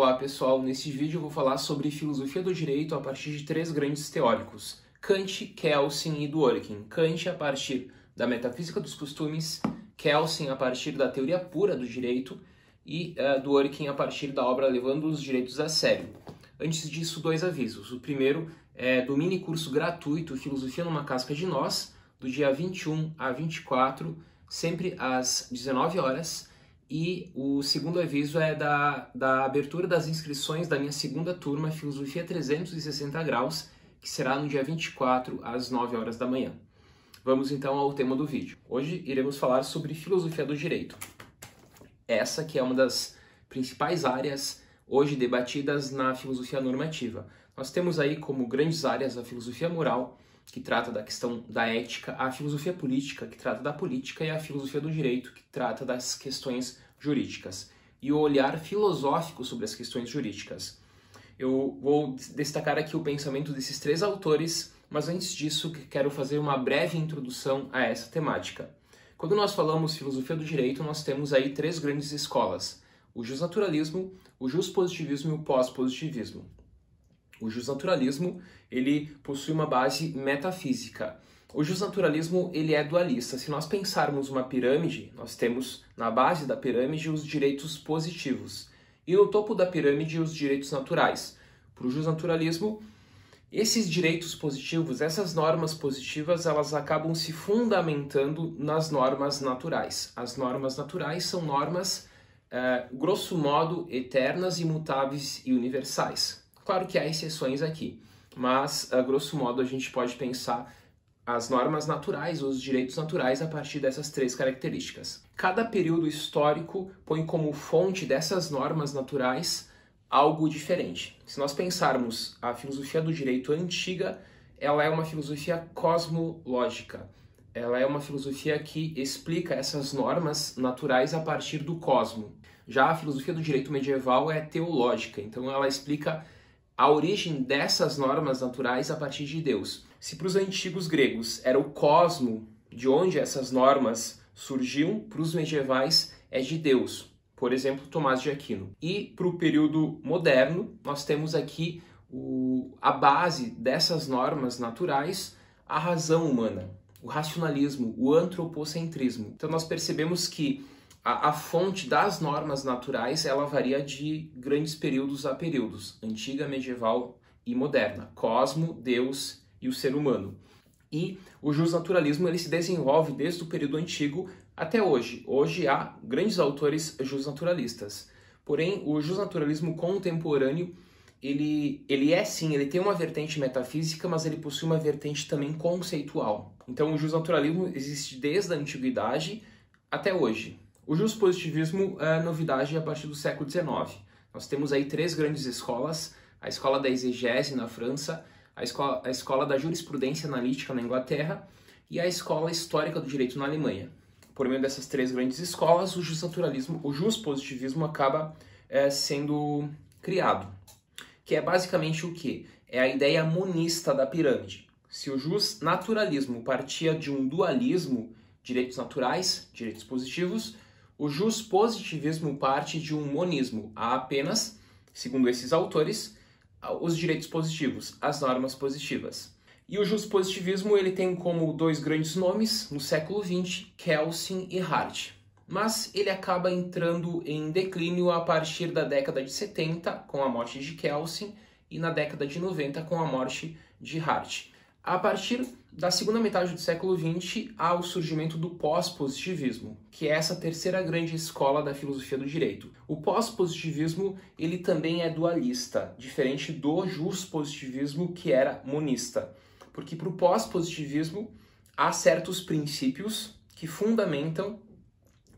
Olá pessoal, neste vídeo eu vou falar sobre filosofia do direito a partir de três grandes teóricos, Kant, Kelsen e Dworkin. Kant a partir da metafísica dos costumes, Kelsen a partir da teoria pura do direito e uh, Dworkin a partir da obra Levando os Direitos a Sério. Antes disso, dois avisos. O primeiro é do mini curso gratuito Filosofia numa Casca de Nós, do dia 21 a 24, sempre às 19 horas. E o segundo aviso é da, da abertura das inscrições da minha segunda turma Filosofia 360 Graus, que será no dia 24 às 9 horas da manhã. Vamos então ao tema do vídeo. Hoje iremos falar sobre filosofia do direito. Essa que é uma das principais áreas hoje debatidas na filosofia normativa. Nós temos aí como grandes áreas a filosofia moral, que trata da questão da ética, a filosofia política, que trata da política, e a filosofia do direito, que trata das questões jurídicas, e o olhar filosófico sobre as questões jurídicas. Eu vou destacar aqui o pensamento desses três autores, mas antes disso quero fazer uma breve introdução a essa temática. Quando nós falamos filosofia do direito, nós temos aí três grandes escolas: o justnaturalismo, o justpositivismo e o pós-positivismo. O justnaturalismo, ele possui uma base metafísica. O justnaturalismo, ele é dualista. Se nós pensarmos uma pirâmide, nós temos na base da pirâmide os direitos positivos e no topo da pirâmide os direitos naturais. Para o justnaturalismo, esses direitos positivos, essas normas positivas, elas acabam se fundamentando nas normas naturais. As normas naturais são normas, eh, grosso modo, eternas, imutáveis e universais. Claro que há exceções aqui, mas a grosso modo a gente pode pensar as normas naturais, os direitos naturais a partir dessas três características. Cada período histórico põe como fonte dessas normas naturais algo diferente. Se nós pensarmos a filosofia do direito antiga, ela é uma filosofia cosmológica. Ela é uma filosofia que explica essas normas naturais a partir do cosmo. Já a filosofia do direito medieval é teológica, então ela explica a origem dessas normas naturais a partir de Deus. Se para os antigos gregos era o cosmo de onde essas normas surgiam, para os medievais é de Deus, por exemplo, Tomás de Aquino. E para o período moderno, nós temos aqui o, a base dessas normas naturais, a razão humana, o racionalismo, o antropocentrismo. Então nós percebemos que a, a, fonte das normas naturais ela varia de grandes períodos a períodos, antiga, medieval e moderna, cosmo, Deus e o ser humano. E o justnaturalismo ele se desenvolve desde o período antigo até hoje. Hoje há grandes autores justnaturalistas. Porém, o justnaturalismo contemporâneo ele, ele é sim, ele tem uma vertente metafísica, mas ele possui uma vertente também conceitual. Então o justnaturalismo existe desde a antiguidade até hoje. O positivismo é novidade a partir do século XIX. Nós temos aí três grandes escolas, a escola da exegese na França, a escola, a escola da jurisprudência analítica na Inglaterra e a escola histórica do direito na Alemanha. Por meio dessas três grandes escolas, o justnaturalismo, o juspositivismo acaba é, sendo criado, que é basicamente o que? É a ideia monista da pirâmide. Se o naturalismo partia de um dualismo, direitos naturais, direitos positivos, o juspositivismo parte de um monismo. Há apenas, segundo esses autores, os direitos positivos, as normas positivas. E o juspositivismo ele tem como dois grandes nomes no século XX, Kelsen e Hart. Mas ele acaba entrando em declínio a partir da década de 70, com a morte de Kelsen, e na década de 90, com a morte de Hart a partir da segunda metade do século XX há o surgimento do pós-positivismo, que é essa terceira grande escola da filosofia do direito. O pós-positivismo ele também é dualista, diferente do jus-positivismo que era monista, porque para o pós-positivismo há certos princípios que fundamentam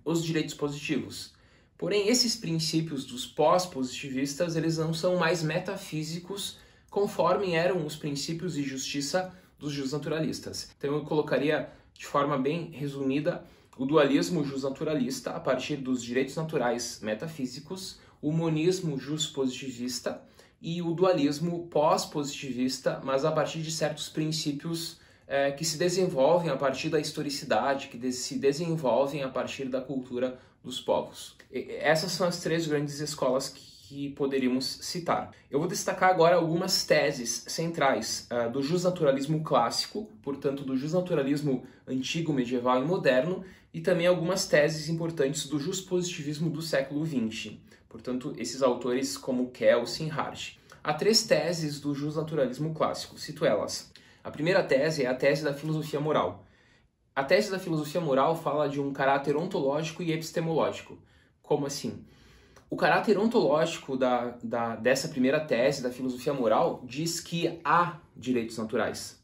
os direitos positivos. Porém, esses princípios dos pós-positivistas eles não são mais metafísicos conforme eram os princípios de justiça dos justnaturalistas. Então eu colocaria de forma bem resumida o dualismo justnaturalista a partir dos direitos naturais metafísicos, o monismo justpositivista e o dualismo pós-positivista, mas a partir de certos princípios é, que se desenvolvem a partir da historicidade, que de se desenvolvem a partir da cultura dos povos. E essas são as três grandes escolas que que poderíamos citar. Eu vou destacar agora algumas teses centrais uh, do justnaturalismo clássico, portanto, do justnaturalismo antigo, medieval e moderno, e também algumas teses importantes do justpositivismo do século XX, portanto, esses autores como Kelsen e Hart. Há três teses do justnaturalismo clássico, cito elas. A primeira tese é a tese da filosofia moral. A tese da filosofia moral fala de um caráter ontológico e epistemológico. Como assim? O caráter ontológico da, da, dessa primeira tese da filosofia moral diz que há direitos naturais.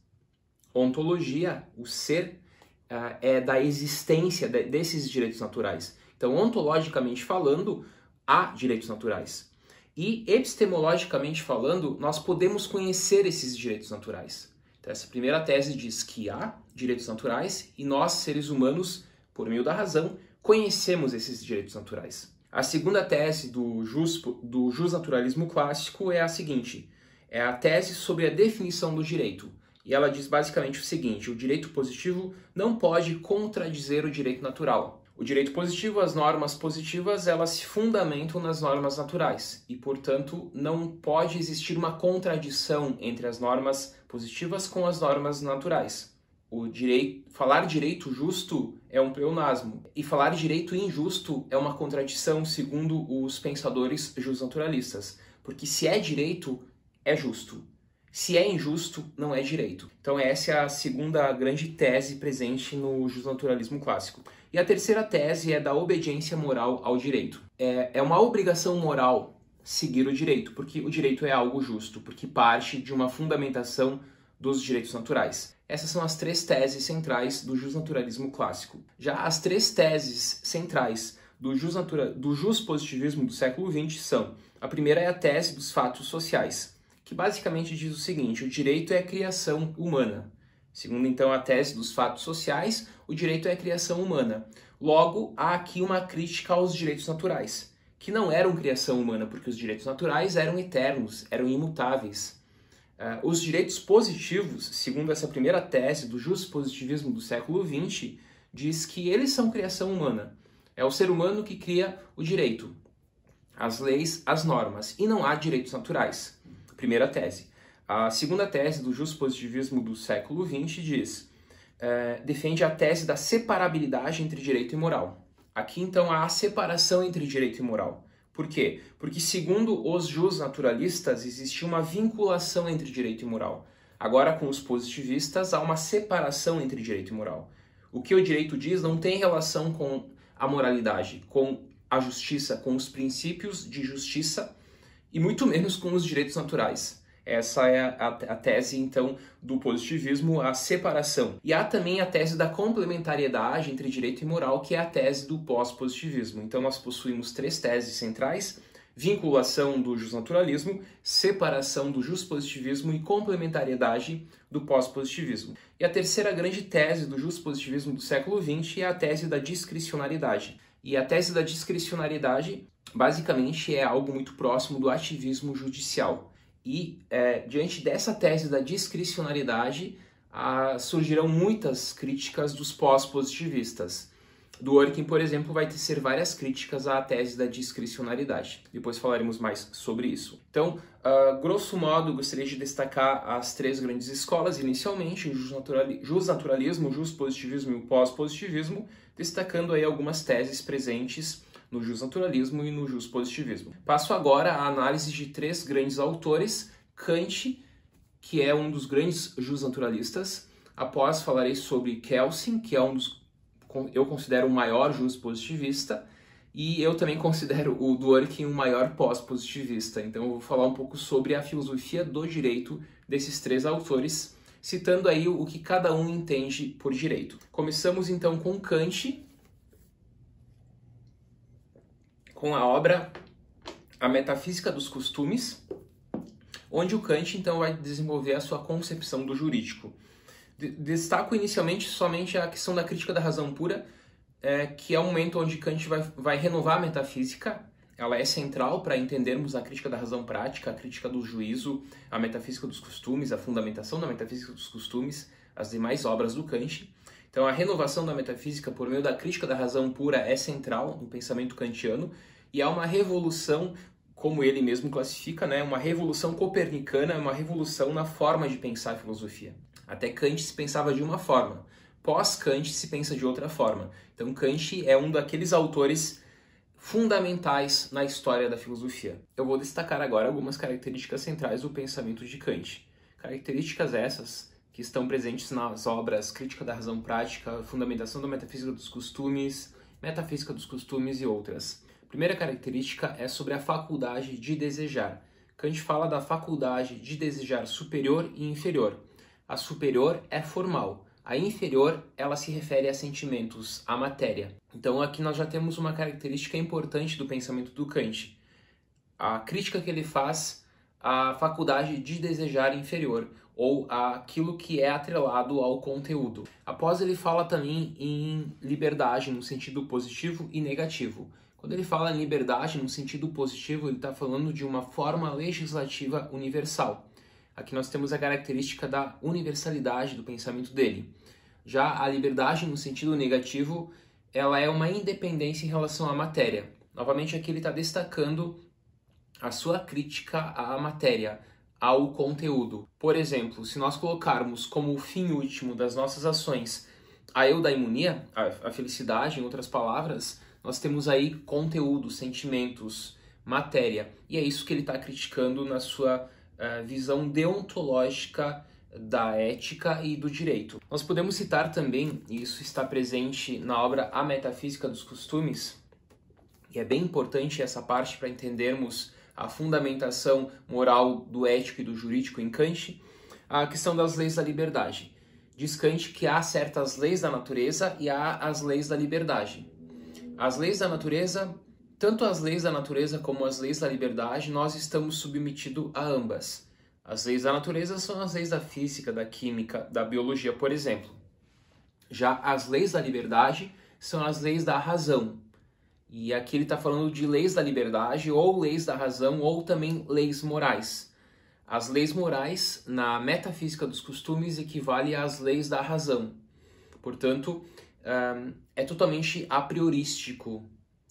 Ontologia, o ser, ah, é da existência desses direitos naturais. Então, ontologicamente falando, há direitos naturais. E epistemologicamente falando, nós podemos conhecer esses direitos naturais. Então, essa primeira tese diz que há direitos naturais e nós, seres humanos, por meio da razão, conhecemos esses direitos naturais. A segunda tese do, jus, do jusnaturalismo clássico é a seguinte: é a tese sobre a definição do direito. E ela diz basicamente o seguinte: o direito positivo não pode contradizer o direito natural. O direito positivo, as normas positivas, elas se fundamentam nas normas naturais e, portanto, não pode existir uma contradição entre as normas positivas com as normas naturais. O direito, falar direito justo é um pleonasmo e falar direito injusto é uma contradição, segundo os pensadores justnaturalistas, porque se é direito, é justo. Se é injusto, não é direito. Então essa é a segunda grande tese presente no justnaturalismo clássico. E a terceira tese é da obediência moral ao direito. É, é, uma obrigação moral seguir o direito, porque o direito é algo justo, porque parte de uma fundamentação dos direitos naturais. Essas são as três teses centrais do justnaturalismo clássico. Já as três teses centrais do, justnatura, do justpositivismo do século XX são: a primeira é a tese dos fatos sociais, que basicamente diz o seguinte: o direito é a criação humana. Segundo então a tese dos fatos sociais, o direito é a criação humana. Logo, há aqui uma crítica aos direitos naturais, que não eram criação humana, porque os direitos naturais eram eternos, eram imutáveis. Uh, os direitos positivos, segundo essa primeira tese do positivismo do século XX, diz que eles são criação humana. É o ser humano que cria o direito, as leis, as normas, e não há direitos naturais. Primeira tese. A segunda tese do positivismo do século XX diz, uh, defende a tese da separabilidade entre direito e moral. Aqui então há a separação entre direito e moral. Por quê? Porque, segundo os justnaturalistas, existia uma vinculação entre direito e moral. Agora, com os positivistas, há uma separação entre direito e moral. O que o direito diz não tem relação com a moralidade, com a justiça, com os princípios de justiça e muito menos com os direitos naturais. Essa é a, a tese, então, do positivismo, a separação. E há também a tese da complementariedade entre direito e moral, que é a tese do pós-positivismo. Então, nós possuímos três teses centrais: vinculação do justnaturalismo, separação do justpositivismo e complementariedade do pós-positivismo. E a terceira grande tese do justpositivismo do século XX é a tese da discricionalidade. E a tese da discricionalidade, basicamente, é algo muito próximo do ativismo judicial. E é, diante dessa tese da discricionalidade, surgirão muitas críticas dos pós-positivistas. Dworkin, por exemplo, vai tecer várias críticas à tese da discricionalidade. Depois falaremos mais sobre isso. Então, uh, grosso modo, gostaria de destacar as três grandes escolas, inicialmente, justnaturalismo, justpositivismo e o pós-positivismo, destacando aí algumas teses presentes no justnaturalismo e no justpositivismo. Passo agora à análise de três grandes autores, Kant, que é um dos grandes justnaturalistas. após falarei sobre Kelsen, que é um dos eu considero o maior justpositivista, e eu também considero o Dworkin o maior pós-positivista. Então eu vou falar um pouco sobre a filosofia do direito desses três autores, citando aí o que cada um entende por direito. Começamos então com Kant, com a obra A Metafísica dos Costumes, onde o Kant então vai desenvolver a sua concepção do jurídico. De destaco inicialmente somente a questão da crítica da razão pura, é, que é o momento onde Kant vai, vai renovar a metafísica. Ela é central para entendermos a crítica da razão prática, a crítica do juízo, a metafísica dos costumes, a fundamentação da metafísica dos costumes, as demais obras do Kant. Então, a renovação da metafísica por meio da crítica da razão pura é central no pensamento kantiano e há uma revolução, como ele mesmo classifica, né, uma revolução copernicana, uma revolução na forma de pensar a filosofia. Até Kant se pensava de uma forma, pós-Kant se pensa de outra forma. Então, Kant é um daqueles autores fundamentais na história da filosofia. Eu vou destacar agora algumas características centrais do pensamento de Kant. Características essas que estão presentes nas obras Crítica da Razão Prática, Fundamentação da Metafísica dos Costumes, Metafísica dos Costumes e outras. A primeira característica é sobre a faculdade de desejar. Kant fala da faculdade de desejar superior e inferior. A superior é formal, a inferior ela se refere a sentimentos, à matéria. Então aqui nós já temos uma característica importante do pensamento do Kant. A crítica que ele faz à faculdade de desejar inferior, ou aquilo que é atrelado ao conteúdo. Após ele fala também em liberdade no sentido positivo e negativo. Quando ele fala em liberdade no sentido positivo, ele está falando de uma forma legislativa universal. Aqui nós temos a característica da universalidade do pensamento dele. Já a liberdade no sentido negativo, ela é uma independência em relação à matéria. Novamente aqui ele está destacando a sua crítica à matéria, ao conteúdo. Por exemplo, se nós colocarmos como o fim último das nossas ações a eudaimonia, a felicidade, em outras palavras, nós temos aí conteúdo, sentimentos, matéria. E é isso que ele está criticando na sua uh, visão deontológica da ética e do direito. Nós podemos citar também, e isso está presente na obra A Metafísica dos Costumes, e é bem importante essa parte para entendermos a fundamentação moral do ético e do jurídico em Kant, a questão das leis da liberdade. Diz Kant que há certas leis da natureza e há as leis da liberdade. As leis da natureza, tanto as leis da natureza como as leis da liberdade, nós estamos submetidos a ambas. As leis da natureza são as leis da física, da química, da biologia, por exemplo. Já as leis da liberdade são as leis da razão, e aqui ele está falando de leis da liberdade, ou leis da razão, ou também leis morais. As leis morais, na metafísica dos costumes, equivale às leis da razão. Portanto, é totalmente a priorístico,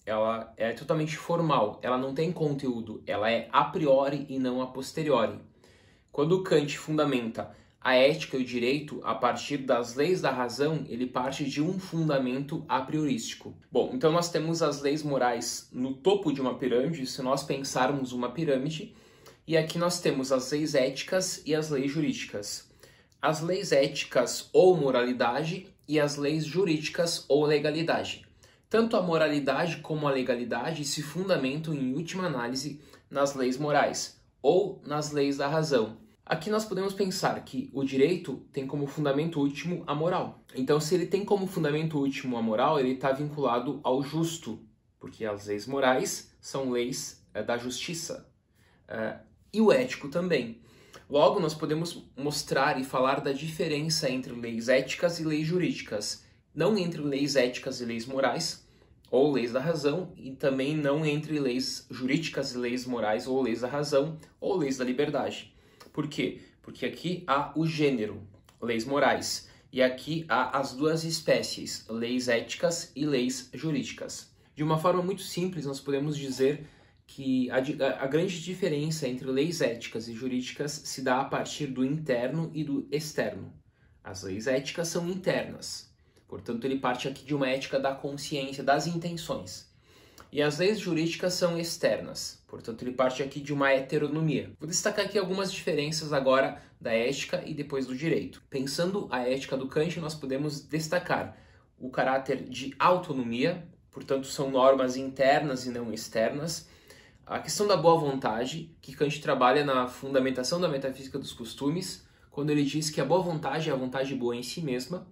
ela é totalmente formal, ela não tem conteúdo, ela é a priori e não a posteriori. Quando Kant fundamenta a ética e o direito, a partir das leis da razão, ele parte de um fundamento a priorístico. Bom, então nós temos as leis morais no topo de uma pirâmide, se nós pensarmos uma pirâmide, e aqui nós temos as leis éticas e as leis jurídicas. As leis éticas ou moralidade e as leis jurídicas ou legalidade. Tanto a moralidade como a legalidade se fundamentam, em última análise, nas leis morais ou nas leis da razão, Aqui nós podemos pensar que o direito tem como fundamento último a moral. Então, se ele tem como fundamento último a moral, ele está vinculado ao justo, porque as leis morais são leis é, da justiça. Eh, e o ético também. Logo, nós podemos mostrar e falar da diferença entre leis éticas e leis jurídicas. Não entre leis éticas e leis morais, ou leis da razão, e também não entre leis jurídicas e leis morais, ou leis da razão, ou leis da liberdade. Por quê? Porque aqui há o gênero, leis morais, e aqui há as duas espécies, leis éticas e leis jurídicas. De uma forma muito simples, nós podemos dizer que a, a, grande diferença entre leis éticas e jurídicas se dá a partir do interno e do externo. As leis éticas são internas, portanto, ele parte aqui de uma ética da consciência, das intenções e as leis jurídicas são externas, portanto, ele parte aqui de uma heteronomia. Vou destacar aqui algumas diferenças agora da ética e depois do direito. Pensando a ética do Kant, nós podemos destacar o caráter de autonomia, portanto, são normas internas e não externas. A questão da boa vontade, que Kant trabalha na fundamentação da metafísica dos costumes, quando ele diz que a boa vontade é a vontade boa em si mesma.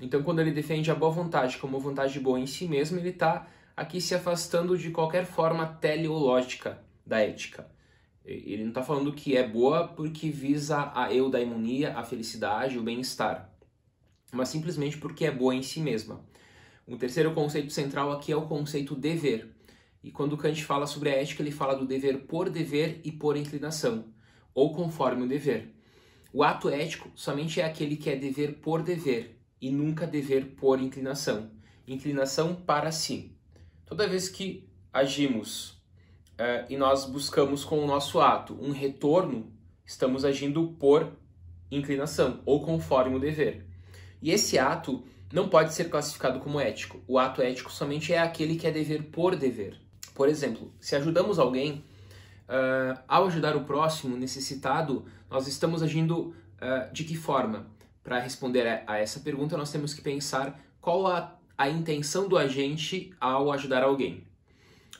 Então, quando ele defende a boa vontade como vontade boa em si mesma, ele está aqui se afastando de qualquer forma teleológica da ética. Ele não está falando que é boa porque visa a eudaimonia, a felicidade, o bem-estar, mas simplesmente porque é boa em si mesma. O terceiro conceito central aqui é o conceito dever. E quando Kant fala sobre a ética, ele fala do dever por dever e por inclinação, ou conforme o dever. O ato ético somente é aquele que é dever por dever e nunca dever por inclinação. Inclinação para si. Toda vez que agimos é, e nós buscamos com o nosso ato um retorno, estamos agindo por inclinação ou conforme o dever. E esse ato não pode ser classificado como ético. O ato ético somente é aquele que é dever por dever. Por exemplo, se ajudamos alguém, uh, ao ajudar o próximo necessitado, nós estamos agindo uh, de que forma? Para responder a essa pergunta, nós temos que pensar qual a a intenção do agente ao ajudar alguém.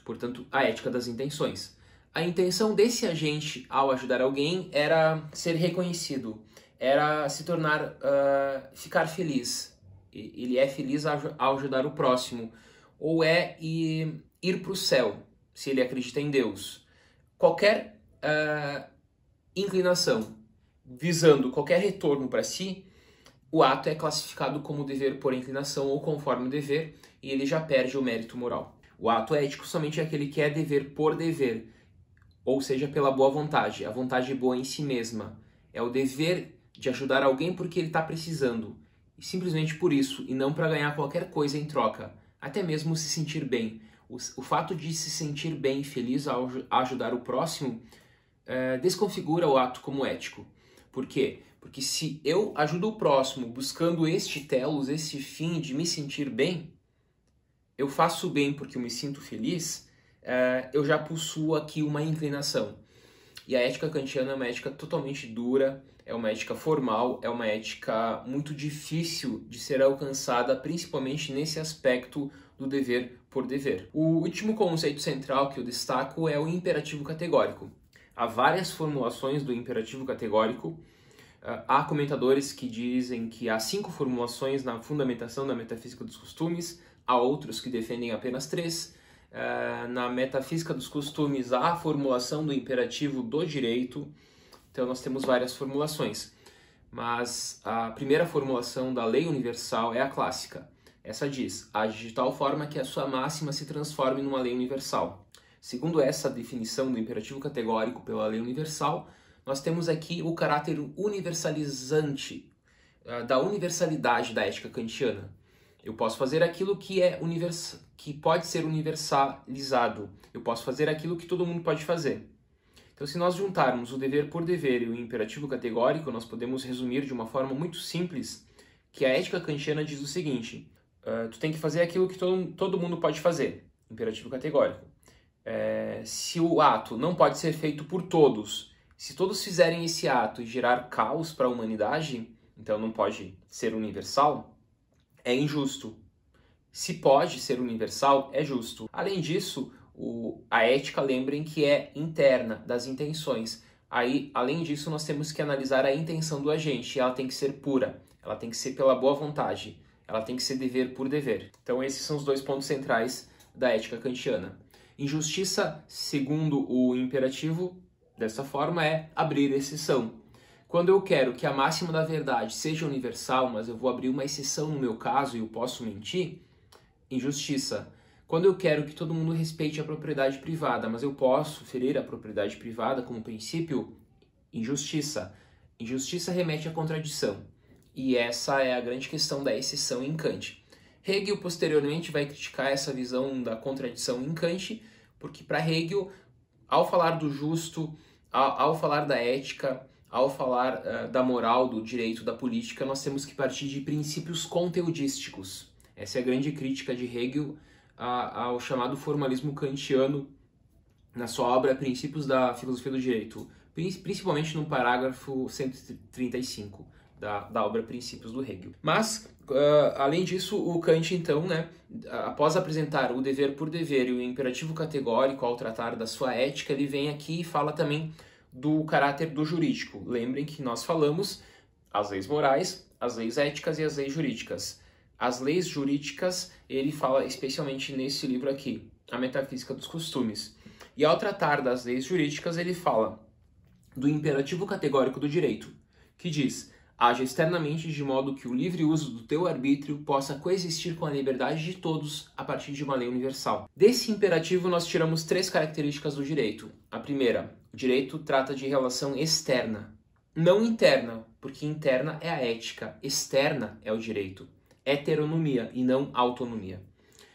Portanto, a ética das intenções. A intenção desse agente ao ajudar alguém era ser reconhecido, era se tornar, uh, ficar feliz. Ele é feliz ao ajudar o próximo, ou é ir, para o céu, se ele acredita em Deus. Qualquer uh, inclinação visando qualquer retorno para si o ato é classificado como dever por inclinação ou conforme o dever, e ele já perde o mérito moral. O ato é ético somente é aquele que é dever por dever, ou seja, pela boa vontade. A vontade boa em si mesma é o dever de ajudar alguém porque ele está precisando, e simplesmente por isso, e não para ganhar qualquer coisa em troca, até mesmo se sentir bem. O, o fato de se sentir bem e feliz ao ajudar o próximo é, desconfigura o ato como ético. Por quê? Porque se eu ajudo o próximo buscando este telos, esse fim de me sentir bem, eu faço bem porque eu me sinto feliz, é, eu já possuo aqui uma inclinação. E a ética kantiana é uma ética totalmente dura, é uma ética formal, é uma ética muito difícil de ser alcançada, principalmente nesse aspecto do dever por dever. O último conceito central que eu destaco é o imperativo categórico. Há várias formulações do imperativo categórico há comentadores que dizem que há cinco formulações na fundamentação da metafísica dos costumes, há outros que defendem apenas três. Eh, na metafísica dos costumes, há a formulação do imperativo do direito, então nós temos várias formulações. Mas a primeira formulação da lei universal é a clássica. Essa diz: age de tal forma que a sua máxima se transforme numa lei universal. Segundo essa definição do imperativo categórico pela lei universal, nós temos aqui o caráter universalizante, ah, da universalidade da ética kantiana. Eu posso fazer aquilo que é univers... que pode ser universalizado. Eu posso fazer aquilo que todo mundo pode fazer. Então, se nós juntarmos o dever por dever e o imperativo categórico, nós podemos resumir de uma forma muito simples que a ética kantiana diz o seguinte: uh, tu tem que fazer aquilo que todo, todo mundo pode fazer. Imperativo categórico. É, se o ato não pode ser feito por todos se todos fizerem esse ato e gerar caos para a humanidade, então não pode ser universal, é injusto. Se pode ser universal, é justo. Além disso, o, a ética, lembrem que é interna, das intenções. Aí, além disso, nós temos que analisar a intenção do agente. Ela tem que ser pura, ela tem que ser pela boa vontade, ela tem que ser dever por dever. Então, esses são os dois pontos centrais da ética kantiana. Injustiça, segundo o imperativo, dessa forma é abrir exceção. Quando eu quero que a máxima da verdade seja universal, mas eu vou abrir uma exceção no meu caso e eu posso mentir, injustiça. Quando eu quero que todo mundo respeite a propriedade privada, mas eu posso ferir a propriedade privada como princípio, injustiça. Injustiça remete à contradição. E essa é a grande questão da exceção em Kant. Hegel posteriormente vai criticar essa visão da contradição em Kant, porque para Hegel ao falar do justo, ao, falar da ética, ao falar uh, da moral, do direito, da política, nós temos que partir de princípios conteudísticos. Essa é a grande crítica de Hegel a, ao chamado formalismo kantiano na sua obra Princípios da Filosofia do Direito, principalmente no parágrafo 135 da, da obra Princípios do Hegel. Mas, uh, além disso, o Kant, então, né, após apresentar o dever por dever e o imperativo categórico ao tratar da sua ética, ele vem aqui e fala também do caráter do jurídico. Lembrem que nós falamos as leis morais, as leis éticas e as leis jurídicas. As leis jurídicas, ele fala especialmente nesse livro aqui, A Metafísica dos Costumes. E ao tratar das leis jurídicas, ele fala do imperativo categórico do direito, que diz haja externamente de modo que o livre uso do teu arbítrio possa coexistir com a liberdade de todos a partir de uma lei universal. Desse imperativo, nós tiramos três características do direito. A primeira, o direito trata de relação externa, não interna, porque interna é a ética, externa é o direito. Heteronomia e não autonomia.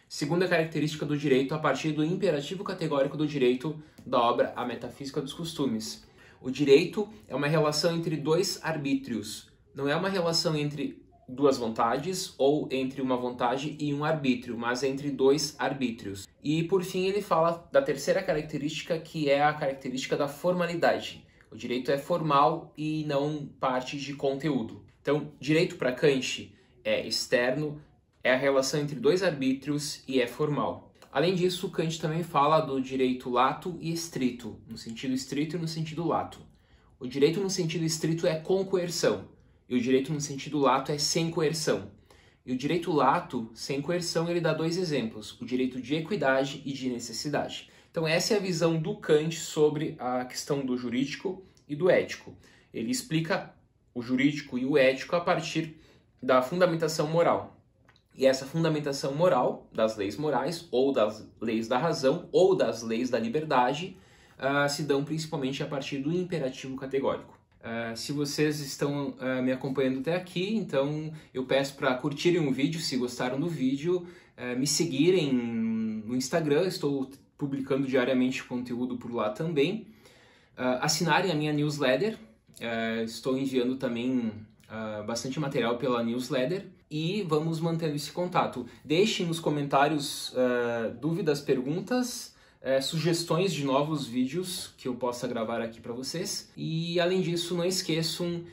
Segunda característica do direito, a partir do imperativo categórico do direito da obra A Metafísica dos Costumes. O direito é uma relação entre dois arbítrios, não é uma relação entre duas vontades ou entre uma vontade e um arbítrio, mas entre dois arbítrios. E por fim, ele fala da terceira característica, que é a característica da formalidade. O direito é formal e não parte de conteúdo. Então, direito para Kant é externo, é a relação entre dois arbítrios e é formal. Além disso, Kant também fala do direito lato e estrito, no sentido estrito e no sentido lato. O direito no sentido estrito é com coerção e o direito no sentido lato é sem coerção. E o direito lato, sem coerção, ele dá dois exemplos: o direito de equidade e de necessidade. Então, essa é a visão do Kant sobre a questão do jurídico e do ético. Ele explica o jurídico e o ético a partir da fundamentação moral. E essa fundamentação moral, das leis morais, ou das leis da razão, ou das leis da liberdade, uh, se dão principalmente a partir do imperativo categórico. Uh, se vocês estão uh, me acompanhando até aqui, então eu peço para curtirem o vídeo se gostaram do vídeo, uh, me seguirem no Instagram, estou publicando diariamente conteúdo por lá também, assinarem a minha newsletter, estou enviando também bastante material pela newsletter e vamos mantendo esse contato. Deixem nos comentários dúvidas, perguntas é, sugestões de novos vídeos que eu possa gravar aqui para vocês. E além disso, não esqueçam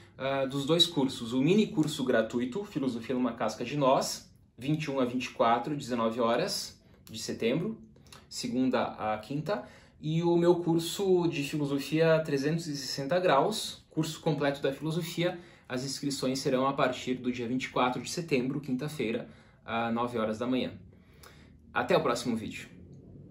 uh, dos dois cursos: o mini curso gratuito Filosofia numa Casca de Nós, 21 a 24, 19 horas de setembro, segunda a quinta, e o meu curso de Filosofia 360 Graus, curso completo da filosofia. As inscrições serão a partir do dia 24 de setembro, quinta-feira, às 9 horas da manhã. Até o próximo vídeo.